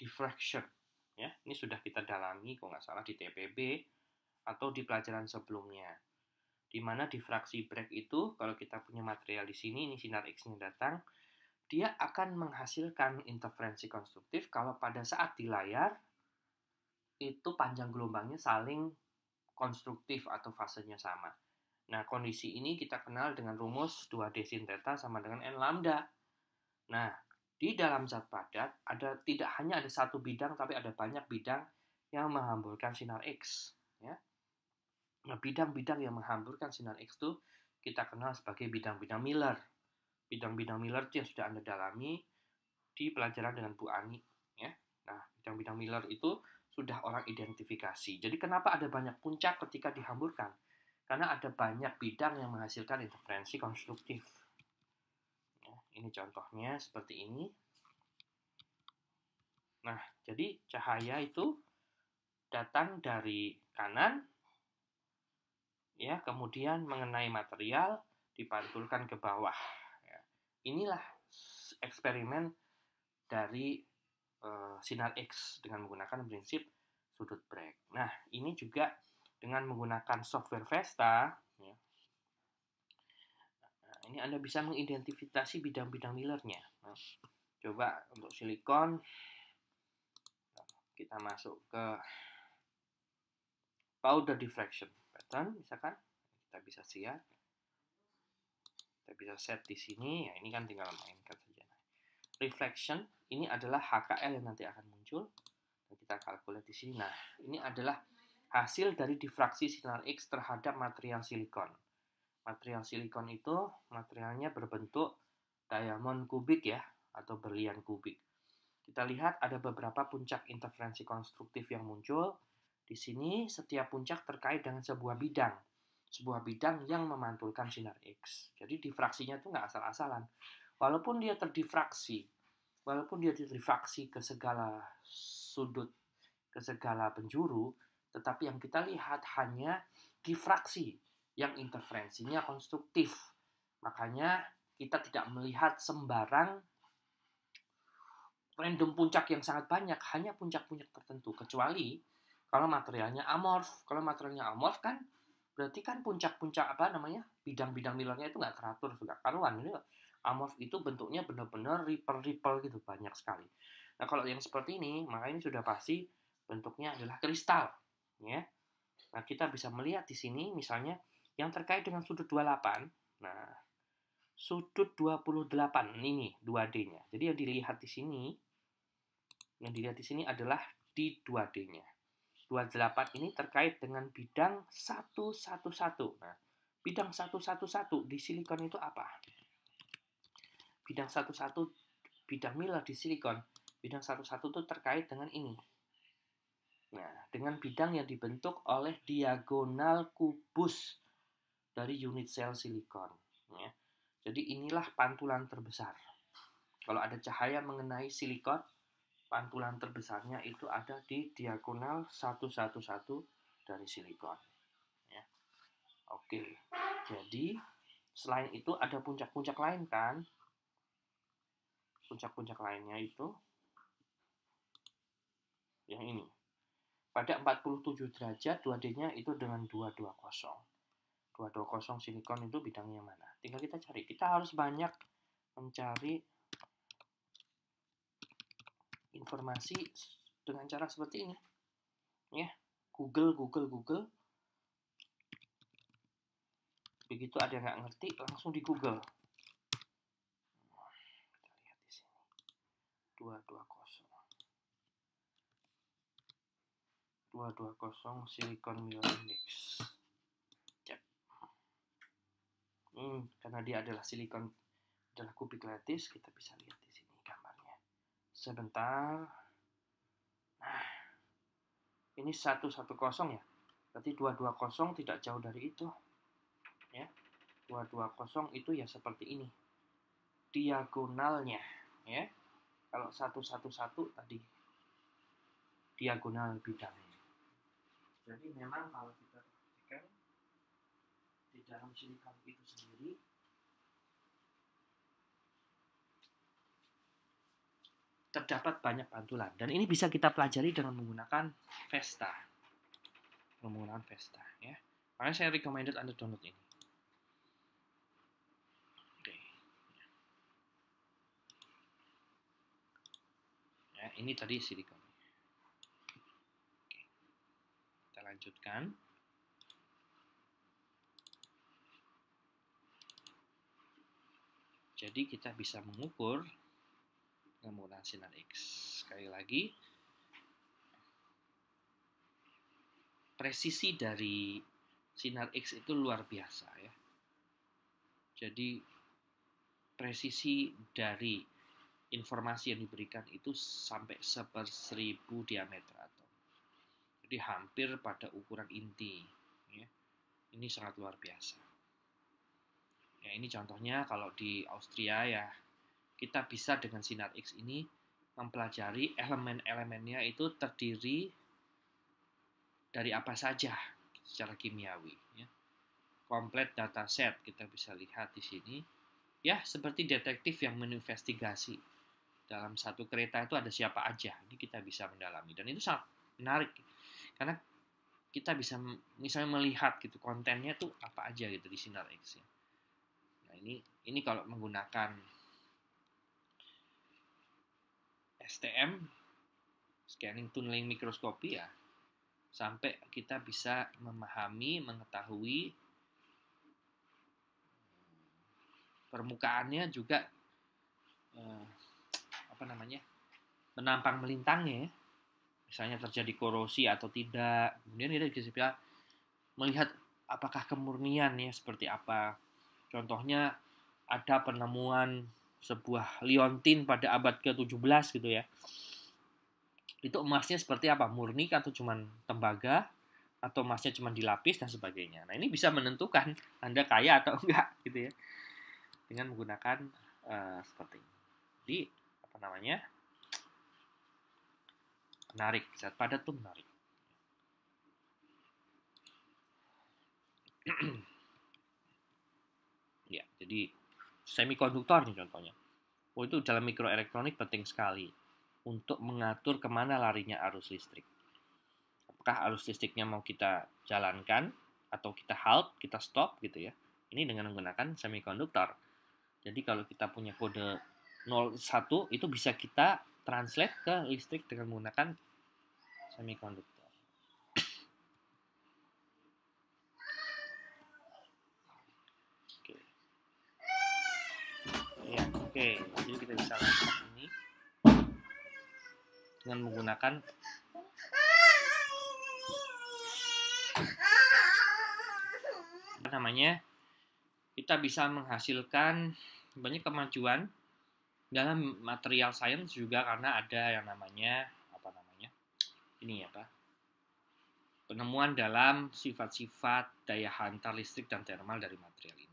diffraction. Ya, ini sudah kita dalami, kalau nggak salah, di TPB atau di pelajaran sebelumnya di mana difraksi break itu kalau kita punya material di sini ini sinar X-nya datang dia akan menghasilkan interferensi konstruktif kalau pada saat di layar itu panjang gelombangnya saling konstruktif atau fasenya sama. Nah, kondisi ini kita kenal dengan rumus 2D sin theta sama dengan N lambda. Nah, di dalam zat padat ada tidak hanya ada satu bidang tapi ada banyak bidang yang menghamburkan sinar X, ya. Nah, bidang-bidang yang menghamburkan sinar X itu kita kenal sebagai bidang-bidang Miller. Bidang-bidang Miller itu yang sudah Anda dalami di pelajaran dengan Bu Ani. Ya. Nah, bidang-bidang Miller itu sudah orang identifikasi. Jadi kenapa ada banyak puncak ketika dihamburkan? Karena ada banyak bidang yang menghasilkan interferensi konstruktif. Ya, ini contohnya seperti ini. Nah, jadi cahaya itu datang dari kanan, ya kemudian mengenai material dipantulkan ke bawah ya. inilah eksperimen dari uh, sinar X dengan menggunakan prinsip sudut break nah ini juga dengan menggunakan software Vesta ya. Nah, ini anda bisa mengidentifikasi bidang-bidang millernya nah, coba untuk silikon nah, kita masuk ke powder diffraction data misalkan kita bisa siap kita bisa set di sini ya ini kan tinggal mainkan saja reflection ini adalah HKL yang nanti akan muncul dan kita kalkulasi di sini nah ini adalah hasil dari difraksi sinar X terhadap material silikon material silikon itu materialnya berbentuk diamond kubik ya atau berlian kubik kita lihat ada beberapa puncak interferensi konstruktif yang muncul di sini, setiap puncak terkait dengan sebuah bidang. Sebuah bidang yang memantulkan sinar X. Jadi difraksinya itu nggak asal-asalan. Walaupun dia terdifraksi, walaupun dia terdifraksi ke segala sudut, ke segala penjuru, tetapi yang kita lihat hanya difraksi yang interferensinya konstruktif. Makanya kita tidak melihat sembarang random puncak yang sangat banyak, hanya puncak-puncak tertentu. Kecuali kalau materialnya amorf, kalau materialnya amorf kan berarti kan puncak-puncak apa namanya bidang-bidang nilainya itu nggak teratur, nggak karuan. Ini gitu. amorf itu bentuknya benar-benar ripple-ripple gitu banyak sekali. Nah kalau yang seperti ini, maka ini sudah pasti bentuknya adalah kristal, ya. Nah kita bisa melihat di sini misalnya yang terkait dengan sudut 28. Nah sudut 28 ini 2D-nya. Jadi yang dilihat di sini yang dilihat di sini adalah di 2D-nya. 28 ini terkait dengan bidang 111. Nah, bidang 111 di silikon itu apa? Bidang 11 bidang Miller di silikon. Bidang 11 itu terkait dengan ini. Nah, dengan bidang yang dibentuk oleh diagonal kubus dari unit sel silikon. Ya. Jadi inilah pantulan terbesar. Kalau ada cahaya mengenai silikon, pantulan terbesarnya itu ada di diagonal 111 dari silikon. Ya. Oke, jadi selain itu ada puncak-puncak lain kan? Puncak-puncak lainnya itu yang ini. Pada 47 derajat 2D-nya itu dengan 220. 220 silikon itu bidangnya mana? Tinggal kita cari. Kita harus banyak mencari informasi dengan cara seperti ini. Ya, Google, Google, Google. Begitu ada yang nggak ngerti, langsung di Google. Kita lihat di sini. 220. 220 Silicon Mill Index. Cek. Hmm, karena dia adalah silikon adalah kubik lattice, kita bisa lihat sebentar. Nah, ini kosong ya. Berarti kosong tidak jauh dari itu. Ya. kosong itu ya seperti ini. Diagonalnya, ya. Kalau satu satu tadi diagonal bidangnya. Jadi memang kalau kita perhatikan di dalam silikon itu sendiri terdapat banyak pantulan dan ini bisa kita pelajari dengan menggunakan Vesta menggunakan Vesta ya makanya saya recommended anda download ini Oke. ya ini tadi silikon kita lanjutkan jadi kita bisa mengukur menggunakan sinar X. Sekali lagi, presisi dari sinar X itu luar biasa ya. Jadi presisi dari informasi yang diberikan itu sampai seper seribu diameter atom. Jadi hampir pada ukuran inti. Ya. Ini sangat luar biasa. Ya, ini contohnya kalau di Austria ya kita bisa dengan sinar X ini mempelajari elemen-elemennya itu terdiri dari apa saja secara kimiawi. Ya. komplet data set kita bisa lihat di sini. Ya, seperti detektif yang menginvestigasi. Dalam satu kereta itu ada siapa aja. Ini kita bisa mendalami. Dan itu sangat menarik. Karena kita bisa misalnya melihat gitu kontennya tuh apa aja gitu di Sinar X ya. Nah, ini ini kalau menggunakan STM scanning tunneling mikroskopi ya sampai kita bisa memahami, mengetahui permukaannya juga eh, apa namanya menampang melintangnya, ya. misalnya terjadi korosi atau tidak. Kemudian kita bisa melihat apakah kemurnian ya seperti apa. Contohnya ada penemuan sebuah liontin pada abad ke-17 gitu ya. Itu emasnya seperti apa? Murni atau cuman tembaga atau emasnya cuman dilapis dan sebagainya. Nah, ini bisa menentukan Anda kaya atau enggak gitu ya. Dengan menggunakan uh, seperti ini. Jadi, apa namanya? Menarik, zat padat tuh menarik. ya, jadi semikonduktor nih contohnya. Oh itu dalam mikroelektronik penting sekali untuk mengatur kemana larinya arus listrik. Apakah arus listriknya mau kita jalankan atau kita halt, kita stop gitu ya. Ini dengan menggunakan semikonduktor. Jadi kalau kita punya kode 01 itu bisa kita translate ke listrik dengan menggunakan semikonduktor. Oke, jadi kita bisa lakukan ini dengan menggunakan apa namanya? Kita bisa menghasilkan banyak kemajuan dalam material science juga karena ada yang namanya apa namanya? Ini ya pak Penemuan dalam sifat-sifat daya hantar listrik dan termal dari material ini.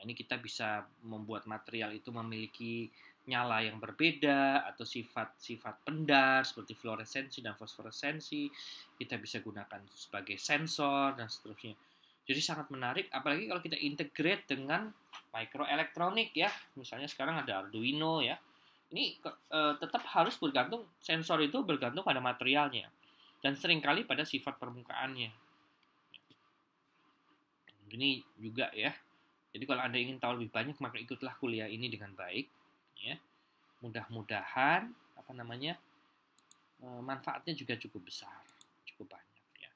Nah, ini kita bisa membuat material itu memiliki nyala yang berbeda atau sifat-sifat pendar seperti fluoresensi dan fosforesensi. Kita bisa gunakan sebagai sensor dan seterusnya. Jadi sangat menarik, apalagi kalau kita integrate dengan mikroelektronik ya. Misalnya sekarang ada Arduino ya. Ini e, tetap harus bergantung, sensor itu bergantung pada materialnya. Dan seringkali pada sifat permukaannya. Ini juga ya. Jadi kalau Anda ingin tahu lebih banyak, maka ikutlah kuliah ini dengan baik. Ya. Mudah-mudahan, apa namanya, eh, manfaatnya juga cukup besar, cukup banyak. ya.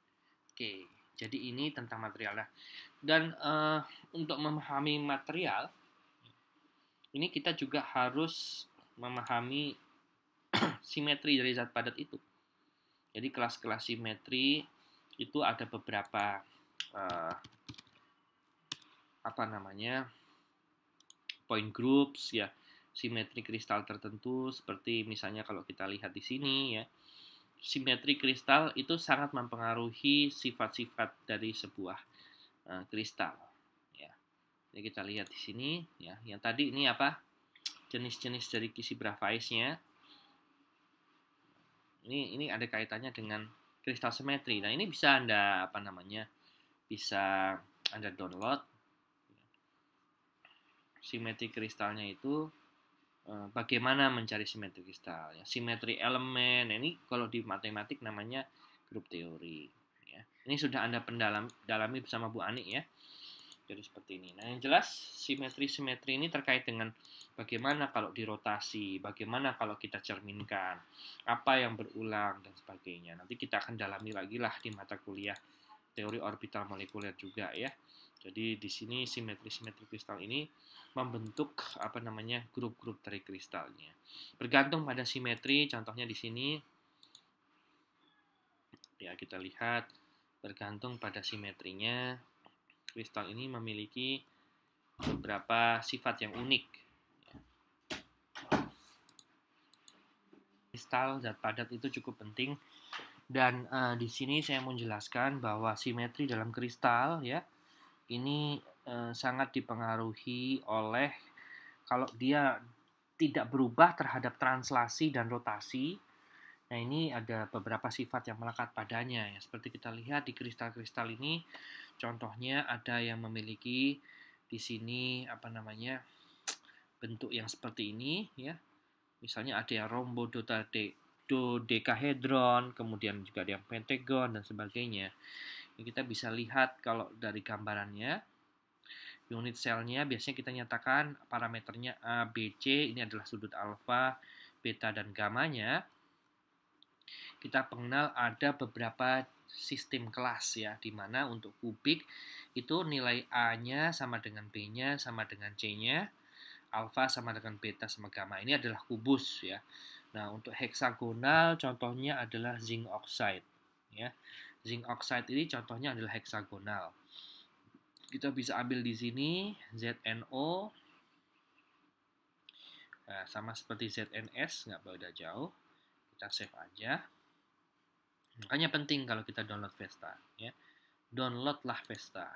Oke, jadi ini tentang materialnya. Dan uh, untuk memahami material, ini kita juga harus memahami simetri dari zat padat itu. Jadi kelas-kelas simetri itu ada beberapa uh, apa namanya point groups ya simetri kristal tertentu seperti misalnya kalau kita lihat di sini ya simetri kristal itu sangat mempengaruhi sifat-sifat dari sebuah uh, kristal ya jadi kita lihat di sini ya yang tadi ini apa jenis-jenis dari kisi grafaisnya ini ini ada kaitannya dengan kristal simetri nah ini bisa anda apa namanya bisa anda download simetri kristalnya itu eh, bagaimana mencari simetri kristal ya simetri elemen ini kalau di matematik namanya grup teori ya ini sudah anda pendalam dalami bersama Bu Ani ya jadi seperti ini nah yang jelas simetri simetri ini terkait dengan bagaimana kalau dirotasi bagaimana kalau kita cerminkan apa yang berulang dan sebagainya nanti kita akan dalami lagi lah di mata kuliah teori orbital molekuler juga ya jadi di sini simetri-simetri kristal ini membentuk apa namanya grup-grup dari kristalnya. Bergantung pada simetri, contohnya di sini ya kita lihat bergantung pada simetrinya kristal ini memiliki beberapa sifat yang unik. Kristal zat padat itu cukup penting dan uh, di sini saya menjelaskan bahwa simetri dalam kristal ya ini eh, sangat dipengaruhi oleh kalau dia tidak berubah terhadap translasi dan rotasi. Nah, ini ada beberapa sifat yang melekat padanya ya. Seperti kita lihat di kristal-kristal ini contohnya ada yang memiliki di sini apa namanya? bentuk yang seperti ini ya. Misalnya ada yang rombodotade kemudian juga ada yang pentagon dan sebagainya kita bisa lihat kalau dari gambarannya unit selnya biasanya kita nyatakan parameternya A, B, C ini adalah sudut alfa, beta dan gamanya. Kita pengenal ada beberapa sistem kelas ya di mana untuk kubik itu nilai A-nya sama dengan B-nya sama dengan C-nya, alfa sama dengan beta sama gamma. Ini adalah kubus ya. Nah, untuk heksagonal contohnya adalah zinc oxide ya. Zinc oxide ini contohnya adalah heksagonal. Kita bisa ambil di sini ZNO nah, sama seperti ZNS nggak beda jauh. Kita save aja. Makanya penting kalau kita download Vesta ya. Downloadlah Vesta.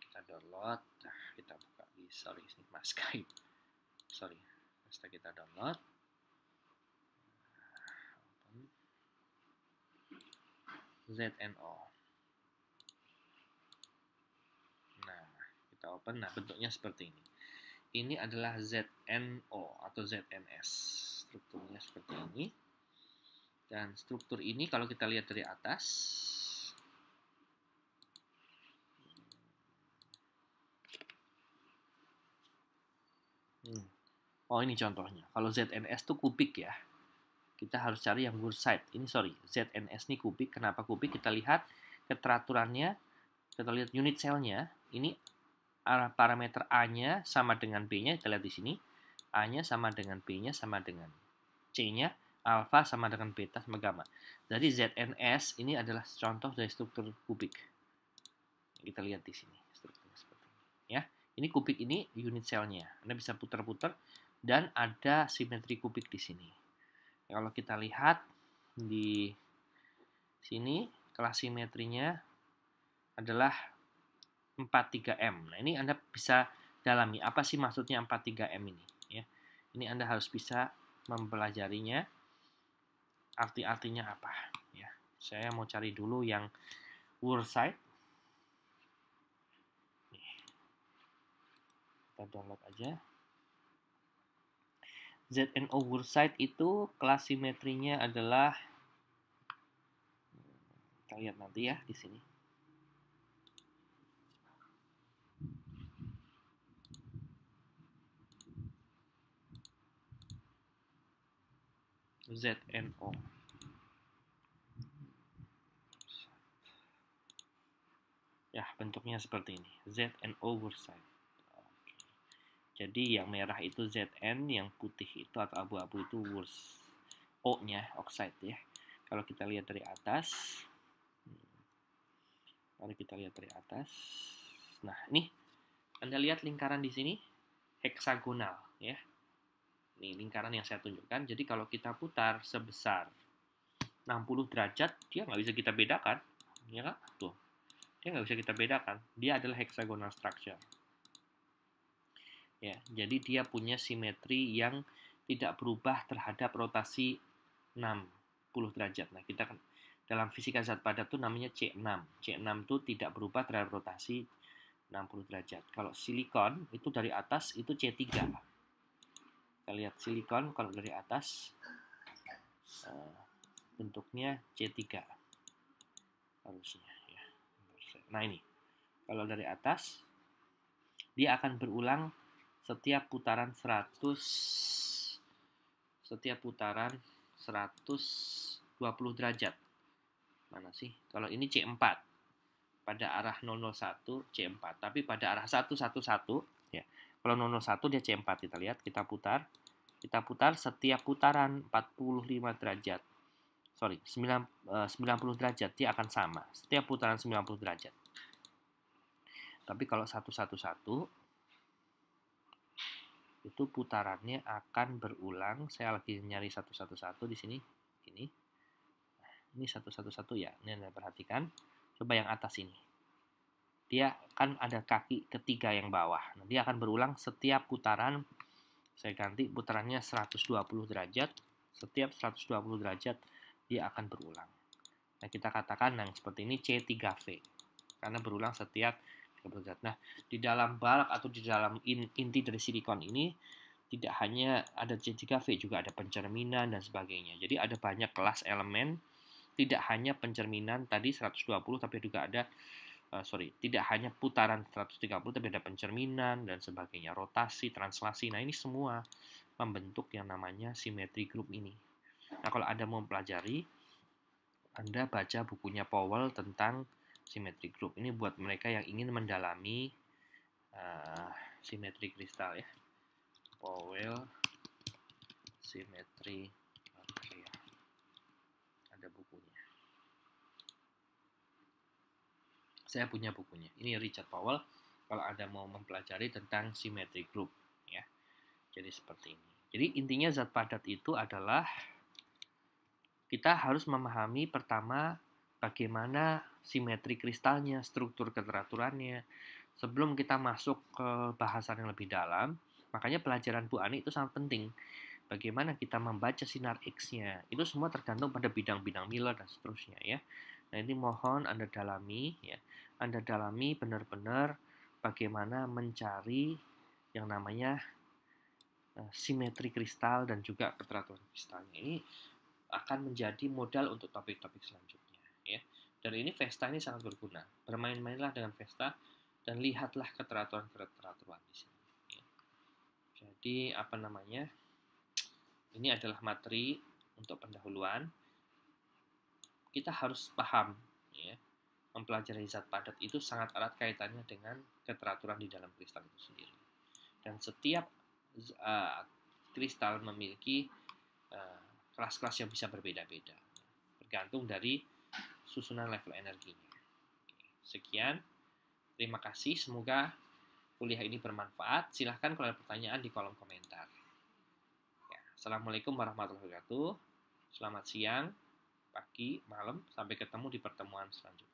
Kita download. Nah, kita buka di sorry ini Mas Skype. Sorry. Vesta kita download. ZnO. Nah, kita open. Nah, bentuknya seperti ini. Ini adalah ZNO atau ZNS. Strukturnya seperti ini. Dan struktur ini kalau kita lihat dari atas, hmm. Oh ini contohnya. Kalau ZNS itu kubik ya. Kita harus cari yang side. Ini sorry, ZNS ini kubik. Kenapa kubik? Kita lihat keteraturannya. Kita lihat unit selnya. Ini arah parameter A-nya sama dengan B-nya. Kita lihat di sini. A-nya sama dengan B-nya sama dengan C-nya. alpha sama dengan beta sama gamma. Jadi ZNS ini adalah contoh dari struktur kubik. Kita lihat di sini strukturnya seperti ini. Ya, ini kubik ini unit selnya. Anda bisa putar-putar dan ada simetri kubik di sini kalau kita lihat di sini simetrinya adalah 43M. Nah, ini Anda bisa dalami apa sih maksudnya 43M ini ya. Ini Anda harus bisa mempelajarinya arti-artinya apa ya. Saya mau cari dulu yang side. Kita download aja. ZN oversight itu kelas simetrinya adalah kita lihat nanti ya di sini. ZNO. Ya, bentuknya seperti ini. ZNO oversight. Jadi yang merah itu ZN, yang putih itu atau abu-abu itu Wurz. O-nya, oxide ya. Kalau kita lihat dari atas. kalau hmm, kita lihat dari atas. Nah, ini Anda lihat lingkaran di sini heksagonal ya. Ini lingkaran yang saya tunjukkan. Jadi kalau kita putar sebesar 60 derajat, dia nggak bisa kita bedakan. Ya kan? Tuh. Dia nggak bisa kita bedakan. Dia adalah heksagonal structure ya jadi dia punya simetri yang tidak berubah terhadap rotasi 60 derajat nah kita kan dalam fisika zat padat itu namanya C6 C6 itu tidak berubah terhadap rotasi 60 derajat kalau silikon itu dari atas itu C3 kita lihat silikon kalau dari atas eh, bentuknya C3 harusnya ya nah ini kalau dari atas dia akan berulang setiap putaran 100 setiap putaran 120 derajat. Mana sih? Kalau ini C4 pada arah 001 C4, tapi pada arah 111 ya. Kalau 001 dia C4 kita lihat, kita putar. Kita putar setiap putaran 45 derajat. Sorry, 90 eh, derajat dia akan sama. Setiap putaran 90 derajat. Tapi kalau 111 itu putarannya akan berulang. Saya lagi nyari satu-satu-satu di sini. Ini. Nah, ini satu-satu-satu ya. Ini Anda perhatikan. Coba yang atas ini. Dia akan ada kaki ketiga yang bawah. Nah, dia akan berulang setiap putaran. Saya ganti putarannya 120 derajat. Setiap 120 derajat dia akan berulang. Nah, kita katakan yang seperti ini C3V. Karena berulang setiap zat. Nah, di dalam balak atau di dalam inti dari silikon ini tidak hanya ada cincin cafe juga ada pencerminan dan sebagainya. Jadi ada banyak kelas elemen, tidak hanya pencerminan tadi 120, tapi juga ada, uh, sorry, tidak hanya putaran 130, tapi ada pencerminan dan sebagainya, rotasi, translasi. Nah, ini semua membentuk yang namanya simetri grup ini. Nah, kalau Anda mau mempelajari, Anda baca bukunya Powell tentang simetri group. Ini buat mereka yang ingin mendalami uh, simetri kristal ya. Powell simetri material. Ada bukunya. Saya punya bukunya. Ini Richard Powell kalau ada mau mempelajari tentang simetri group ya. Jadi seperti ini. Jadi intinya zat padat itu adalah kita harus memahami pertama bagaimana simetri kristalnya, struktur keteraturannya. Sebelum kita masuk ke bahasan yang lebih dalam, makanya pelajaran Bu Ani itu sangat penting. Bagaimana kita membaca sinar X-nya, itu semua tergantung pada bidang-bidang Miller dan seterusnya ya. Nah ini mohon Anda dalami ya, Anda dalami benar-benar bagaimana mencari yang namanya uh, simetri kristal dan juga keteraturan kristalnya ini akan menjadi modal untuk topik-topik selanjutnya ya. Dan ini Vesta ini sangat berguna. Bermain-mainlah dengan Vesta dan lihatlah keteraturan-keteraturan di sini. Jadi apa namanya? Ini adalah materi untuk pendahuluan. Kita harus paham, ya, mempelajari zat padat itu sangat erat kaitannya dengan keteraturan di dalam kristal itu sendiri. Dan setiap uh, kristal memiliki eh, kelas-kelas uh, yang bisa berbeda-beda, bergantung dari susunan level energinya. Sekian, terima kasih. Semoga kuliah ini bermanfaat. Silahkan kalau ada pertanyaan di kolom komentar. Ya, Assalamualaikum warahmatullahi wabarakatuh. Selamat siang, pagi, malam. Sampai ketemu di pertemuan selanjutnya.